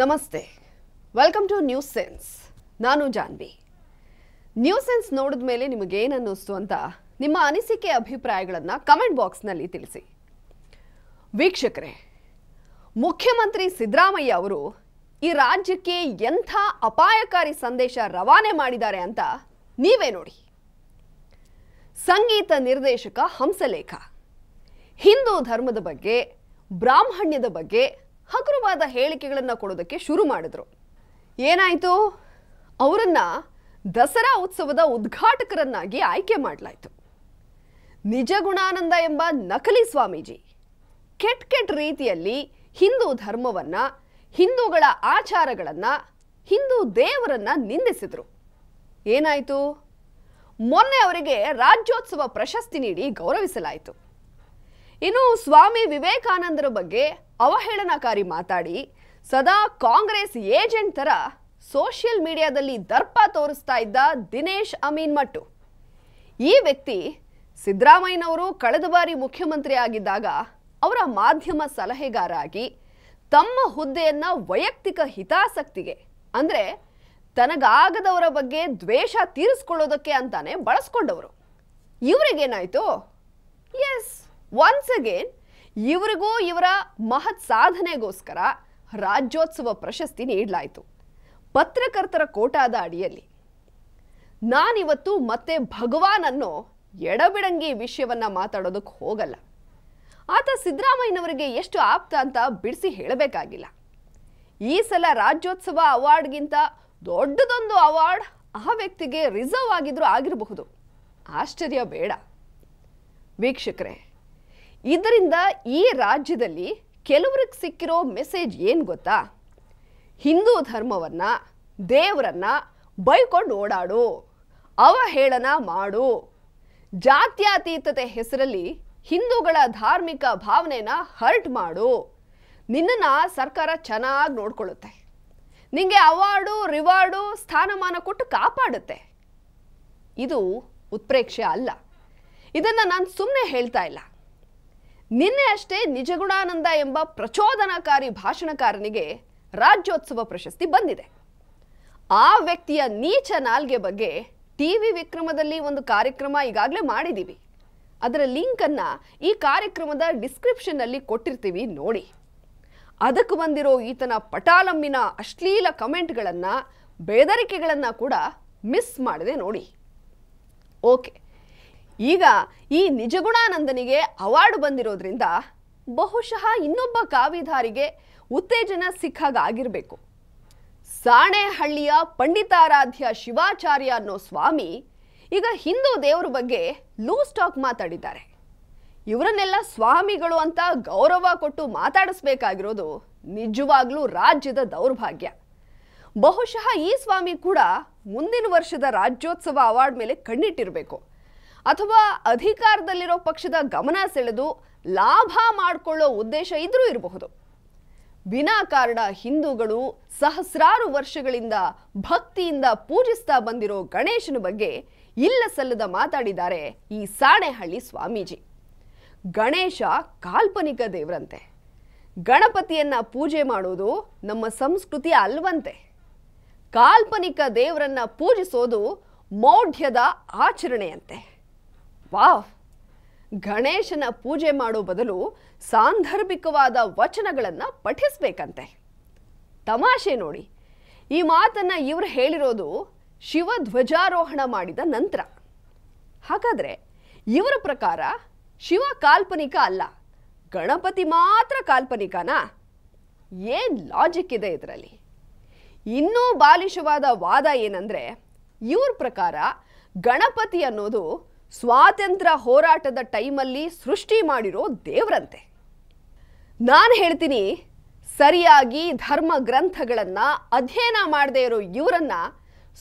ನಮಸ್ತೆ welcome two news sense ನಾನು Janhvi news sense ನೋಡಿದ ಮೇಲೆ ಅನ್ನಿಸ್ತು ಅಂತ ನಿಮ್ಮ ಅನಿಸಿಕೆ ಅಭಿಪ್ರಾಯಗಳನ್ನು ಕಮೆಂಟ್ ಬಾಕ್ಸ್ನಲ್ಲಿ ತಿಳಿಸಿ ವೀಕ್ಷಕರೇ ಮುಖ್ಯಮಂತ್ರಿ ಸಿದ್ದರಾಮಯ್ಯ ಅವರು ಈ ರಾಜ್ಯಕ್ಕೆ ಎಂಥ ಅಪಾಯಕಾರಿ ಸಂದೇಶ ರವಾನೆ ಮಾಡಿದ್ದಾರೆ ಅಂತ ನೀವೇ ನೋಡಿ ಸಂಗೀತ ನಿರ್ದೇಶಕ ಹಂಸಲೇಖ ಹಿಂದೂ ಧರ್ಮದ ಬಗ್ಗೆ ಬ್ರಾಹ್ಮಣ್ಯದ ಬಗ್ಗೆ ಹಗುರವಾದ ಹೇಳಿಕೆಗಳನ್ನು ಕೊಡೋದಕ್ಕೆ ಶುರು ಮಾಡಿದ್ರು ಏನಾಯಿತು ಅವರನ್ನು ದಸರಾ ಉತ್ಸವದ ಉದ್ಘಾಟಕರನ್ನಾಗಿ ಆಯ್ಕೆ ಮಾಡಲಾಯಿತು ನಿಜ ಗುಣಾನಂದ ಎಂಬ ನಕಲಿ ಸ್ವಾಮೀಜಿ ಕೆಟ್ಟ ಕೆಟ್ಟ ರೀತಿಯಲ್ಲಿ ಹಿಂದೂ ಧರ್ಮವನ್ನು ಹಿಂದೂಗಳ ಆಚಾರಗಳನ್ನು ಹಿಂದೂ ದೇವರನ್ನು ನಿಂದಿಸಿದರು ಏನಾಯಿತು ಮೊನ್ನೆ ಅವರಿಗೆ ರಾಜ್ಯೋತ್ಸವ ಪ್ರಶಸ್ತಿ ನೀಡಿ ಗೌರವಿಸಲಾಯಿತು ಇನ್ನು ಸ್ವಾಮಿ ವಿವೇಕಾನಂದರ ಬಗ್ಗೆ ಅವಹೇಳನಕಾರಿ ಮಾತಾಡಿ ಸದಾ ಕಾಂಗ್ರೆಸ್ ಏಜೆಂಟ್ ಥರ ಸೋಷಿಯಲ್ ಮೀಡಿಯಾದಲ್ಲಿ ದರ್ಪ ತೋರಿಸ್ತಾ ಇದ್ದ ದಿನೇಶ್ ಅಮೀನ್ ಮಟ್ಟು ಈ ವ್ಯಕ್ತಿ ಸಿದ್ದರಾಮಯ್ಯನವರು ಕಳೆದ ಬಾರಿ ಮುಖ್ಯಮಂತ್ರಿ ಆಗಿದ್ದಾಗ ಅವರ ಮಾಧ್ಯಮ ಸಲಹೆಗಾರಾಗಿ ತಮ್ಮ ಹುದ್ದೆಯನ್ನು ವೈಯಕ್ತಿಕ ಹಿತಾಸಕ್ತಿಗೆ ಅಂದರೆ ತನಗಾಗದವರ ಬಗ್ಗೆ ದ್ವೇಷ ತೀರಿಸ್ಕೊಳ್ಳೋದಕ್ಕೆ ಅಂತಾನೆ ಬಳಸ್ಕೊಂಡವರು ಇವರಿಗೇನಾಯಿತು ಎಸ್ ಒನ್ಸ್ ಅಗೇನ್ ಇವರಿಗೂ ಇವರ ಮಹತ್ ಸಾಧನೆಗೋಸ್ಕರ ರಾಜ್ಯೋತ್ಸವ ಪ್ರಶಸ್ತಿ ನೀಡಲಾಯಿತು ಪತ್ರಕರ್ತರ ಕೋಟಾದ ಅಡಿಯಲ್ಲಿ ನಾನಿವತ್ತು ಮತ್ತೆ ಭಗವಾನನ್ನು ಎಡಬಿಡಂಗಿ ವಿಷಯವನ್ನು ಮಾತಾಡೋದಕ್ಕೆ ಹೋಗಲ್ಲ ಆತ ಸಿದ್ದರಾಮಯ್ಯನವರಿಗೆ ಎಷ್ಟು ಆಪ್ತ ಅಂತ ಬಿಡಿಸಿ ಹೇಳಬೇಕಾಗಿಲ್ಲ ಈ ಸಲ ರಾಜ್ಯೋತ್ಸವ ಅವಾರ್ಡ್ಗಿಂತ ದೊಡ್ಡದೊಂದು ಅವಾರ್ಡ್ ಆ ವ್ಯಕ್ತಿಗೆ ರಿಸರ್ವ್ ಆಗಿದ್ರೂ ಆಗಿರಬಹುದು ಆಶ್ಚರ್ಯ ಬೇಡ ವೀಕ್ಷಕರೇ ಇದರಿಂದ ಈ ರಾಜ್ಯದಲ್ಲಿ ಕೆಲವ್ರಿಗೆ ಸಿಕ್ಕಿರೋ ಮೆಸೇಜ್ ಏನು ಗೊತ್ತಾ ಹಿಂದೂ ಧರ್ಮವನ್ನು ದೇವರನ್ನು ಬೈಕೊಂಡು ಓಡಾಡು ಅವಹೇಳನ ಮಾಡು ಜಾತ್ಯತೀತತೆ ಹೆಸರಲ್ಲಿ ಹಿಂದೂಗಳ ಧಾರ್ಮಿಕ ಭಾವನೆನ ಹರ್ಟ್ ಮಾಡು ನಿನ್ನನ್ನು ಸರ್ಕಾರ ಚೆನ್ನಾಗಿ ನೋಡ್ಕೊಳ್ಳುತ್ತೆ ನಿಮಗೆ ಅವಾರ್ಡು ರಿವಾರ್ಡು ಸ್ಥಾನಮಾನ ಕೊಟ್ಟು ಕಾಪಾಡುತ್ತೆ ಇದು ಉತ್ಪ್ರೇಕ್ಷೆ ಅಲ್ಲ ಇದನ್ನು ನಾನು ಸುಮ್ಮನೆ ಹೇಳ್ತಾ ಇಲ್ಲ ನಿನ್ನೆ ಅಷ್ಟೇ ನಿಜಗುಣಾನಂದ ಎಂಬ ಪ್ರಚೋದನಕಾರಿ ಭಾಷಣಕಾರನಿಗೆ ರಾಜ್ಯೋತ್ಸವ ಪ್ರಶಸ್ತಿ ಬಂದಿದೆ ಆ ವ್ಯಕ್ತಿಯ ನೀಚ ನಾಲ್ಗೆ ಬಗ್ಗೆ ಟಿ ವಿ ವಿಕ್ರಮದಲ್ಲಿ ಒಂದು ಕಾರ್ಯಕ್ರಮ ಈಗಾಗಲೇ ಮಾಡಿದ್ದೀವಿ ಅದರ ಲಿಂಕನ್ನು ಈ ಕಾರ್ಯಕ್ರಮದ ಡಿಸ್ಕ್ರಿಪ್ಷನ್ನಲ್ಲಿ ಕೊಟ್ಟಿರ್ತೀವಿ ನೋಡಿ ಅದಕ್ಕೆ ಬಂದಿರೋ ಈತನ ಪಟಾಲಮ್ಮಿನ ಅಶ್ಲೀಲ ಕಮೆಂಟ್ಗಳನ್ನು ಬೆದರಿಕೆಗಳನ್ನು ಕೂಡ ಮಿಸ್ ಮಾಡಿದೆ ನೋಡಿ ಓಕೆ ಈಗ ಈ ನಿಜಗುಣಾನಂದನಿಗೆ ಅವಾರ್ಡ್ ಬಂದಿರೋದ್ರಿಂದ ಬಹುಶಃ ಇನ್ನೊಬ್ಬ ಕಾವಿಧಾರಿಗೆ ಉತ್ತೇಜನ ಸಿಕ್ಕಾಗಿರಬೇಕು ಸಾಣೆಹಳ್ಳಿಯ ಪಂಡಿತಾರಾಧ್ಯ ಶಿವಾಚಾರ್ಯ ಅನ್ನೋ ಸ್ವಾಮಿ ಈಗ ಹಿಂದೂ ದೇವರ ಬಗ್ಗೆ ಲೂ ಸ್ಟಾಕ್ ಮಾತಾಡಿದ್ದಾರೆ ಇವರನ್ನೆಲ್ಲ ಸ್ವಾಮಿಗಳು ಅಂತ ಗೌರವ ಕೊಟ್ಟು ಮಾತಾಡಿಸ್ಬೇಕಾಗಿರೋದು ನಿಜವಾಗ್ಲೂ ರಾಜ್ಯದ ದೌರ್ಭಾಗ್ಯ ಬಹುಶಃ ಈ ಸ್ವಾಮಿ ಕೂಡ ಮುಂದಿನ ವರ್ಷದ ರಾಜ್ಯೋತ್ಸವ ಅವಾರ್ಡ್ ಮೇಲೆ ಕಣ್ಣಿಟ್ಟಿರಬೇಕು ಅಥವಾ ಅಧಿಕಾರದಲ್ಲಿರೋ ಪಕ್ಷದ ಗಮನ ಸೆಳೆದು ಲಾಭ ಮಾಡಿಕೊಳ್ಳೋ ಉದ್ದೇಶ ಇದ್ರೂ ಇರಬಹುದು ವಿನಾಕಾರಣ ಹಿಂದೂಗಳು ಸಹಸ್ರಾರು ವರ್ಷಗಳಿಂದ ಭಕ್ತಿಯಿಂದ ಪೂಜಿಸ್ತಾ ಬಂದಿರೋ ಗಣೇಶನ ಬಗ್ಗೆ ಇಲ್ಲ ಸಲ್ಲದ ಮಾತಾಡಿದ್ದಾರೆ ಈ ಸಾಣೆಹಳ್ಳಿ ಸ್ವಾಮೀಜಿ ಗಣೇಶ ಕಾಲ್ಪನಿಕ ದೇವರಂತೆ ಗಣಪತಿಯನ್ನ ಪೂಜೆ ಮಾಡೋದು ನಮ್ಮ ಸಂಸ್ಕೃತಿ ಅಲ್ವಂತೆ ಕಾಲ್ಪನಿಕ ದೇವರನ್ನ ಪೂಜಿಸೋದು ಮೌಢ್ಯದ ಆಚರಣೆಯಂತೆ ವಾವ್ ಗಣೇಶನ ಪೂಜೆ ಮಾಡೋ ಬದಲು ಸಾಂದರ್ಭಿಕವಾದ ವಚನಗಳನ್ನು ಪಠಿಸ್ಬೇಕಂತೆ ತಮಾಷೆ ನೋಡಿ ಈ ಮಾತನ್ನು ಇವರು ಹೇಳಿರೋದು ಶಿವ ಧ್ವಜಾರೋಹಣ ಮಾಡಿದ ನಂತರ ಹಾಗಾದರೆ ಇವರ ಪ್ರಕಾರ ಶಿವ ಕಾಲ್ಪನಿಕ ಅಲ್ಲ ಗಣಪತಿ ಮಾತ್ರ ಕಾಲ್ಪನಿಕನಾ ಏನ್ ಲಾಜಿಕ್ ಇದೆ ಇದರಲ್ಲಿ ಇನ್ನೂ ಬಾಲಿಶವಾದ ವಾದ ಏನಂದರೆ ಇವ್ರ ಪ್ರಕಾರ ಗಣಪತಿ ಅನ್ನೋದು ಸ್ವಾತಂತ್ರ್ಯ ಹೋರಾಟದ ಟೈಮಲ್ಲಿ ಸೃಷ್ಟಿ ಮಾಡಿರೋ ದೇವರಂತೆ ನಾನು ಹೇಳ್ತೀನಿ ಸರಿಯಾಗಿ ಧರ್ಮ ಗ್ರಂಥಗಳನ್ನು ಅಧ್ಯಯನ ಮಾಡದೇ ಇರೋ ಇವರನ್ನು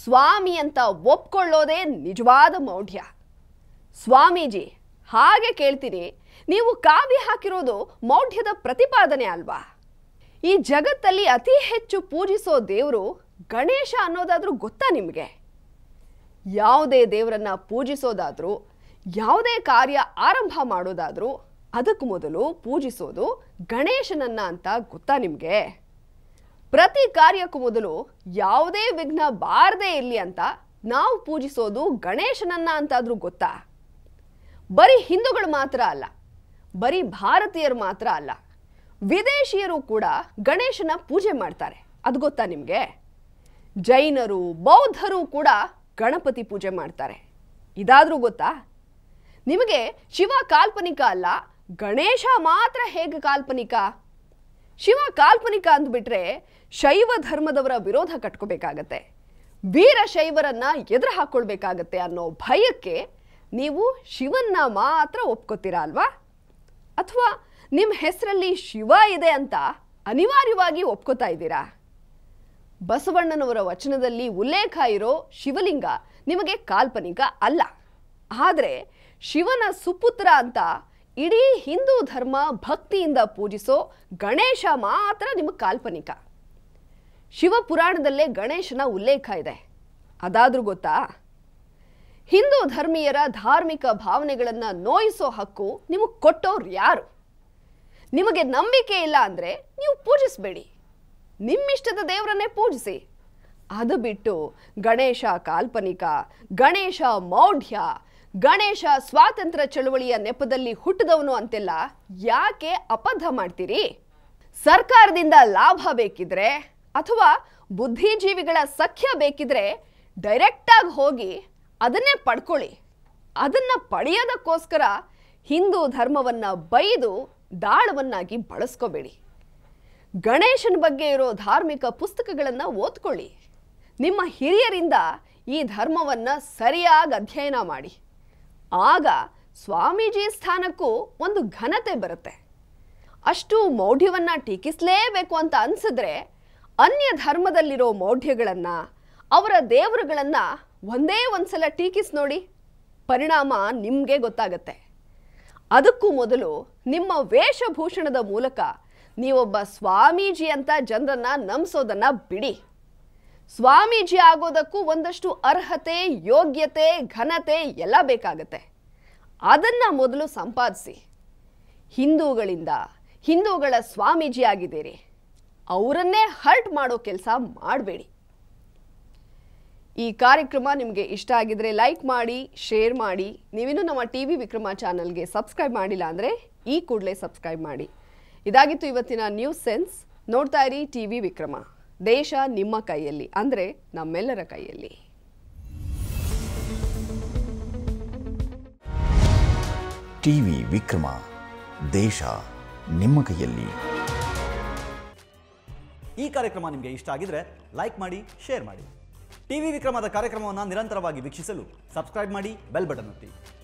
ಸ್ವಾಮಿ ಅಂತ ಒಪ್ಕೊಳ್ಳೋದೇ ನಿಜವಾದ ಮೌಢ್ಯ ಸ್ವಾಮೀಜಿ ಹಾಗೆ ಕೇಳ್ತೀನಿ ನೀವು ಕಾವ್ಯ ಹಾಕಿರೋದು ಮೌಢ್ಯದ ಪ್ರತಿಪಾದನೆ ಅಲ್ವಾ ಈ ಜಗತ್ತಲ್ಲಿ ಅತಿ ಹೆಚ್ಚು ಪೂಜಿಸೋ ದೇವರು ಗಣೇಶ ಅನ್ನೋದಾದರೂ ಗೊತ್ತಾ ನಿಮಗೆ ಯಾವುದೇ ದೇವರನ್ನು ಪೂಜಿಸೋದಾದರೂ ಯಾವುದೇ ಕಾರ್ಯ ಆರಂಭ ಮಾಡೋದಾದರೂ ಅದಕ್ಕೆ ಮೊದಲು ಪೂಜಿಸೋದು ಗಣೇಶನನ್ನ ಅಂತ ಗೊತ್ತಾ ನಿಮಗೆ ಪ್ರತಿ ಕಾರ್ಯಕ್ಕೂ ಮೊದಲು ಯಾವುದೇ ವಿಘ್ನ ಬಾರದೇ ಇರಲಿ ಅಂತ ನಾವು ಪೂಜಿಸೋದು ಗಣೇಶನನ್ನ ಅಂತಾದರೂ ಗೊತ್ತಾ ಬರೀ ಹಿಂದೂಗಳು ಮಾತ್ರ ಅಲ್ಲ ಬರೀ ಭಾರತೀಯರು ಮಾತ್ರ ಅಲ್ಲ ವಿದೇಶಿಯರು ಕೂಡ ಗಣೇಶನ ಪೂಜೆ ಮಾಡ್ತಾರೆ ಅದು ಗೊತ್ತಾ ನಿಮಗೆ ಜೈನರು ಬೌದ್ಧರು ಕೂಡ ಗಣಪತಿ ಪೂಜೆ ಮಾಡ್ತಾರೆ ಇದಾದರೂ ಗೊತ್ತಾ ನಿಮಗೆ ಶಿವ ಕಾಲ್ಪನಿಕ ಅಲ್ಲ ಗಣೇಶ ಮಾತ್ರ ಹೇಗೆ ಕಾಲ್ಪನಿಕ ಶಿವ ಕಾಲ್ಪನಿಕ ಅಂದ್ಬಿಟ್ರೆ ಶೈವ ಧರ್ಮದವರ ವಿರೋಧ ಕಟ್ಕೋಬೇಕಾಗತ್ತೆ ವೀರಶೈವರನ್ನ ಎದುರು ಹಾಕ್ಕೊಳ್ಬೇಕಾಗತ್ತೆ ಅನ್ನೋ ಭಯಕ್ಕೆ ನೀವು ಶಿವನ್ನ ಮಾತ್ರ ಒಪ್ಕೋತೀರಾ ಅಲ್ವಾ ಅಥವಾ ನಿಮ್ಮ ಹೆಸರಲ್ಲಿ ಶಿವ ಇದೆ ಅಂತ ಅನಿವಾರ್ಯವಾಗಿ ಒಪ್ಕೋತಾ ಇದ್ದೀರಾ ಬಸವಣ್ಣನವರ ವಚನದಲ್ಲಿ ಉಲ್ಲೇಖ ಇರೋ ಶಿವಲಿಂಗ ನಿಮಗೆ ಕಾಲ್ಪನಿಕ ಅಲ್ಲ ಆದರೆ ಶಿವನ ಸುಪುತ್ರ ಅಂತ ಇಡೀ ಹಿಂದೂ ಧರ್ಮ ಭಕ್ತಿಯಿಂದ ಪೂಜಿಸೋ ಗಣೇಶ ಮಾತ್ರ ನಿಮಗೆ ಕಾಲ್ಪನಿಕ ಶಿವಪುರಾಣದಲ್ಲೇ ಗಣೇಶನ ಉಲ್ಲೇಖ ಇದೆ ಅದಾದರೂ ಗೊತ್ತಾ ಹಿಂದೂ ಧರ್ಮೀಯರ ಧಾರ್ಮಿಕ ಭಾವನೆಗಳನ್ನು ನೋಯಿಸೋ ಹಕ್ಕು ನಿಮಗೆ ಕೊಟ್ಟೋರು ಯಾರು ನಿಮಗೆ ನಂಬಿಕೆ ಇಲ್ಲ ಅಂದರೆ ನೀವು ಪೂಜಿಸಬೇಡಿ ನಿಮ್ಮಿಷ್ಟದ ದೇವರನ್ನೇ ಪೂಜಿಸಿ ಅದು ಬಿಟ್ಟು ಗಣೇಶ ಕಾಲ್ಪನಿಕ ಗಣೇಶ ಮೌಢ್ಯ ಗಣೇಶ ಸ್ವಾತಂತ್ರ್ಯ ಚಳುವಳಿಯ ನೆಪದಲ್ಲಿ ಹುಟ್ಟಿದವನು ಅಂತೆಲ್ಲ ಯಾಕೆ ಅಪಧ ಮಾಡ್ತೀರಿ ಸರ್ಕಾರದಿಂದ ಲಾಭ ಬೇಕಿದ್ರೆ ಅಥವಾ ಬುದ್ಧಿಜೀವಿಗಳ ಸಖ್ಯ ಬೇಕಿದ್ರೆ ಡೈರೆಕ್ಟಾಗಿ ಹೋಗಿ ಅದನ್ನೇ ಪಡ್ಕೊಳ್ಳಿ ಅದನ್ನು ಪಡೆಯೋದಕ್ಕೋಸ್ಕರ ಹಿಂದೂ ಧರ್ಮವನ್ನು ಬೈದು ದಾಳವನ್ನಾಗಿ ಬಳಸ್ಕೋಬೇಡಿ ಗಣೇಶನ ಬಗ್ಗೆ ಇರೋ ಧಾರ್ಮಿಕ ಪುಸ್ತಕಗಳನ್ನು ಓದ್ಕೊಳ್ಳಿ ನಿಮ್ಮ ಹಿರಿಯರಿಂದ ಈ ಧರ್ಮವನ್ನು ಸರಿಯಾಗಿ ಅಧ್ಯಯನ ಮಾಡಿ ಆಗ ಸ್ವಾಮೀಜಿ ಸ್ಥಾನಕ್ಕೂ ಒಂದು ಘನತೆ ಬರುತ್ತೆ ಅಷ್ಟು ಮೌಢ್ಯವನ್ನು ಟೀಕಿಸಲೇಬೇಕು ಅಂತ ಅನಿಸಿದ್ರೆ ಅನ್ಯ ಧರ್ಮದಲ್ಲಿರೋ ಮೌಢ್ಯಗಳನ್ನು ಅವರ ದೇವರುಗಳನ್ನು ಒಂದೇ ಒಂದು ಸಲ ಟೀಕಿಸಿ ನೋಡಿ ಪರಿಣಾಮ ನಿಮಗೆ ಗೊತ್ತಾಗತ್ತೆ ಅದಕ್ಕೂ ಮೊದಲು ನಿಮ್ಮ ವೇಷಭೂಷಣದ ಮೂಲಕ ನೀವೊಬ್ಬ ಸ್ವಾಮೀಜಿ ಅಂತ ಜನರನ್ನ ನಂಬಿಸೋದನ್ನ ಬಿಡಿ ಸ್ವಾಮೀಜಿ ಆಗೋದಕ್ಕೂ ಒಂದಷ್ಟು ಅರ್ಹತೆ ಯೋಗ್ಯತೆ ಘನತೆ ಎಲ್ಲ ಬೇಕಾಗತ್ತೆ ಅದನ್ನು ಮೊದಲು ಸಂಪಾದಿಸಿ ಹಿಂದೂಗಳಿಂದ ಹಿಂದೂಗಳ ಸ್ವಾಮೀಜಿ ಆಗಿದ್ದೀರಿ ಅವರನ್ನೇ ಹರ್ಟ್ ಮಾಡೋ ಕೆಲಸ ಮಾಡಬೇಡಿ ಈ ಕಾರ್ಯಕ್ರಮ ನಿಮಗೆ ಇಷ್ಟ ಆಗಿದ್ರೆ ಲೈಕ್ ಮಾಡಿ ಶೇರ್ ಮಾಡಿ ನೀವಿನ್ನೂ ನಮ್ಮ ಟಿ ವಿ ವಿಕ್ರಮ ಚಾನಲ್ಗೆ ಸಬ್ಸ್ಕ್ರೈಬ್ ಮಾಡಿಲ್ಲ ಅಂದರೆ ಈ ಕೂಡಲೇ ಸಬ್ಸ್ಕ್ರೈಬ್ ಮಾಡಿ ಇದಾಗಿತ್ತು ಇವತ್ತಿನ ನ್ಯೂಸ್ ಸೆನ್ಸ್ ನೋಡ್ತಾ ಇರಿ ಟಿವಿ ವಿಕ್ರಮ ದೇಶ ನಿಮ್ಮ ಕೈಯಲ್ಲಿ ಅಂದರೆ ನಮ್ಮೆಲ್ಲರ ಕೈಯಲ್ಲಿ ಟಿವಿ ವಿಕ್ರಮ ದೇಶ ನಿಮ್ಮ ಕೈಯಲ್ಲಿ ಈ ಕಾರ್ಯಕ್ರಮ ನಿಮಗೆ ಇಷ್ಟ ಆಗಿದ್ರೆ ಲೈಕ್ ಮಾಡಿ ಶೇರ್ ಮಾಡಿ ಟಿವಿ ವಿಕ್ರಮದ ಕಾರ್ಯಕ್ರಮವನ್ನು ನಿರಂತರವಾಗಿ ವೀಕ್ಷಿಸಲು ಸಬ್ಸ್ಕ್ರೈಬ್ ಮಾಡಿ ಬೆಲ್ ಬಟನ್ ಒತ್ತಿ